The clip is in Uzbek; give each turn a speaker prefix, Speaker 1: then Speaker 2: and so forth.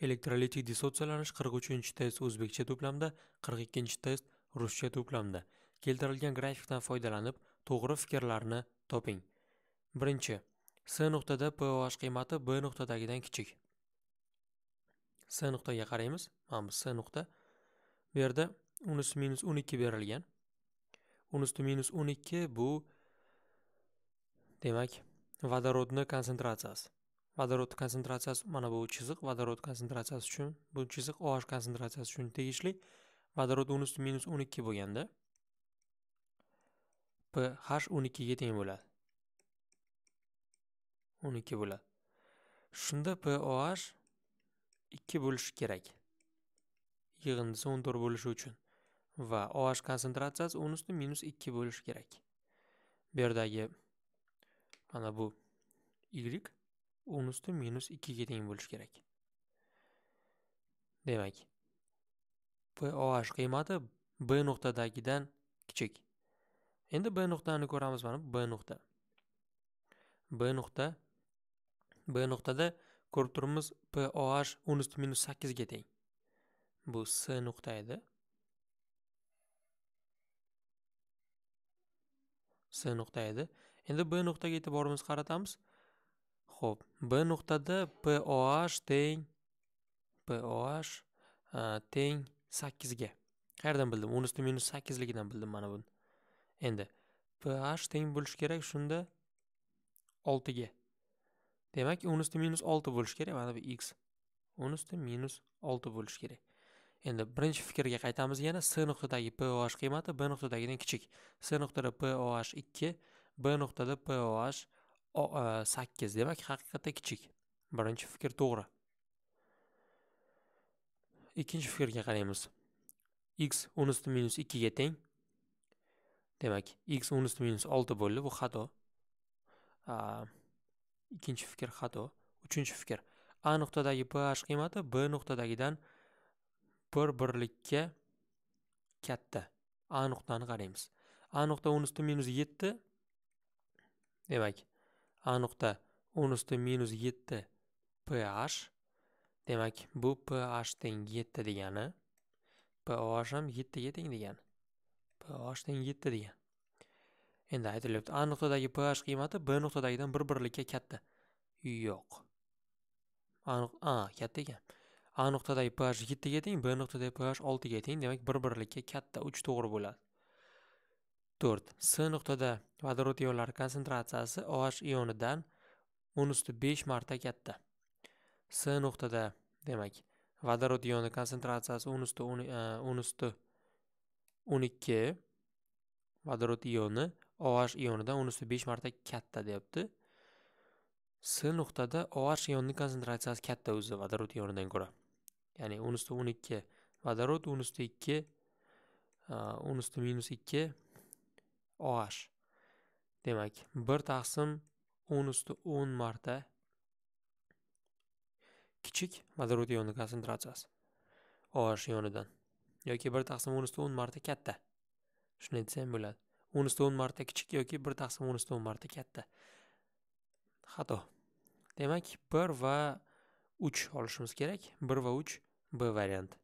Speaker 1: elektrolitik dissotsialanish 43 test o'zbekcha to'plamda 42 test ruscha to'plamda keltirilgan grafikdan foydalanib to'g'ri fikrlarni toping birinchi s nuqtada poh qiymati b nuqtadagidan kichik s nuqtaga qaraymiz mana bu s nuqta bu yerda unisi minus o'n ikki berilgan o'n minus o'n ikki bu demak vodorodni konsentratsiyasi vodorod konsentratsiyasi mana bu chiziq vodorod konsentratsiyasi uchun bu chiziq oh konsentratsiyasi uchun tegishli vodorod o'n usti minus o'n ikki bo'lganda ph o'n ikkiga teng bo'ladi o'n ikki bo'ladi shunda poh ikki bo'lishi kerak yig'indisi o'n to'rt bo'lishi uchun va oh konsentratsiyasi o'n usti minus ikki bo'lishi kerak bu yerdagi mana bu y o'n usti minus ikkiga teng bo'lishi kerak demak poh qiymati b nuqtadagidan kichik endi b nuqtani ko'ramiz mana b nuqta b nuqta b nuqtada ko'rib turibmiz poh o'n usti minus sakkizga teng bu s nuqta edi s nuqta edi endi b nuqtaga e'tiborimizni qaratamiz Xo'p, B nuqtada POH teng POH teng 8 ga. Qayerdan bildim? 10 usti minus 8 ligidan bildim mana buni. Endi PH teng bo'lish kerak shunda 6 ga. Demak, 10 usti minus 6 bo'lish kerak, mana bu x. 10 usti minus 6 bo'lish kerak. Endi birinchi fikrga qaytamiz yana S nuqtadagi POH qiymati B nuqtadagidan kichik. S nuqtada POH 2, B nuqtada POH E, sakkiz demak haqiqatda kichik birinchi fikr to'g'ri ikkinchi fikrga qaraymiz x o'n usti minus ikkiga teng demak x o'n usti minus olti bo'ldi bu xato ikkinchi fikr xato uchinchi fikr a nuqtadagi ph qiymati b nuqtadagidan bir birlikka katta a nuqtani qaraymiz a nuqta o'n usti minus yetti demak A nuqta 10 minus 7 pH. Demek bu pH den 7 degeni. pH ham 7 ga teng degan. pH teng 7 degan. Endi aytilibdi, A nuqtadagi pH qiymati B nuqtadagidan bir-birlikka katta. Yo'q. A a katta ekan. A nuqtadagi pH 7 ga teng, B nuqtadagi pH 6 ga teng, demak bir-birlikka katta, 3 to'g'ri bo'ladi. 4. s nuqtada vodorod ionlari konsentratsiyasi oh ionidan 10^5 marta katta s nuqtada demak vodorod ioni konsentratsiyasi 10 usti e, vodorod ioni oh ionidan 10^5 marta katta deyapti S nuqtada OH ionining konsentratsiyasi katta o'zi vodorod ionidan ko'ra. Ya'ni 10 12 vodorod, 10 2, 10 2 OH. Demak, 1 taqsim 10 usti 10 marta kichik vodorod ioni konsentratsiyasi OH ionidan yoki 1 taqsim 10 usti 10 marta katta. Shuni desam bo'ladi. 10 usti 10 marta kichik yoki 1 taqsim 10 usti 10 marta katta. Xato. Demak, 1 va 3 olishimiz kerak. 1 va 3 B variant.